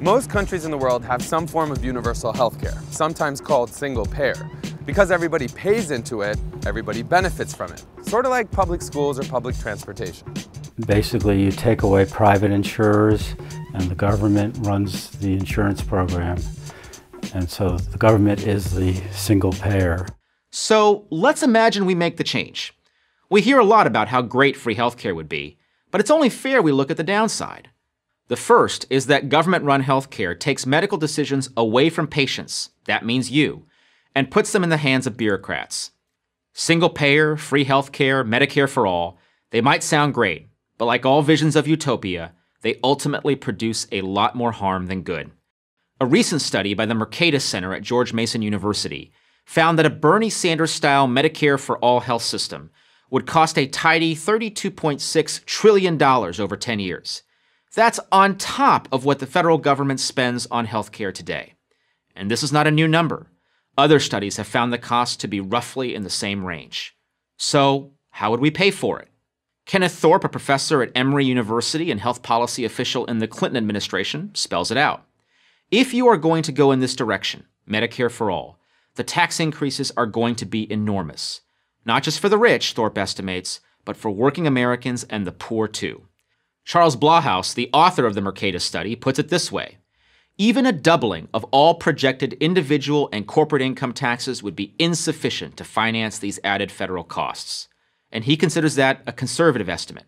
Most countries in the world have some form of universal health care, sometimes called single payer. Because everybody pays into it, everybody benefits from it, sort of like public schools or public transportation. Basically, you take away private insurers and the government runs the insurance program. And so the government is the single payer. So let's imagine we make the change. We hear a lot about how great free healthcare would be, but it's only fair we look at the downside. The first is that government run healthcare takes medical decisions away from patients, that means you, and puts them in the hands of bureaucrats. Single payer, free healthcare, Medicare for all, they might sound great, but like all visions of utopia, they ultimately produce a lot more harm than good. A recent study by the Mercatus Center at George Mason University found that a Bernie Sanders style Medicare for all health system would cost a tidy $32.6 trillion over 10 years. That's on top of what the federal government spends on healthcare today. And this is not a new number. Other studies have found the cost to be roughly in the same range. So, how would we pay for it? Kenneth Thorpe, a professor at Emory University and health policy official in the Clinton administration, spells it out. If you are going to go in this direction, Medicare for all, the tax increases are going to be enormous. Not just for the rich, Thorpe estimates, but for working Americans and the poor too. Charles Blahaus, the author of the Mercatus study, puts it this way Even a doubling of all projected individual and corporate income taxes would be insufficient to finance these added federal costs. And he considers that a conservative estimate.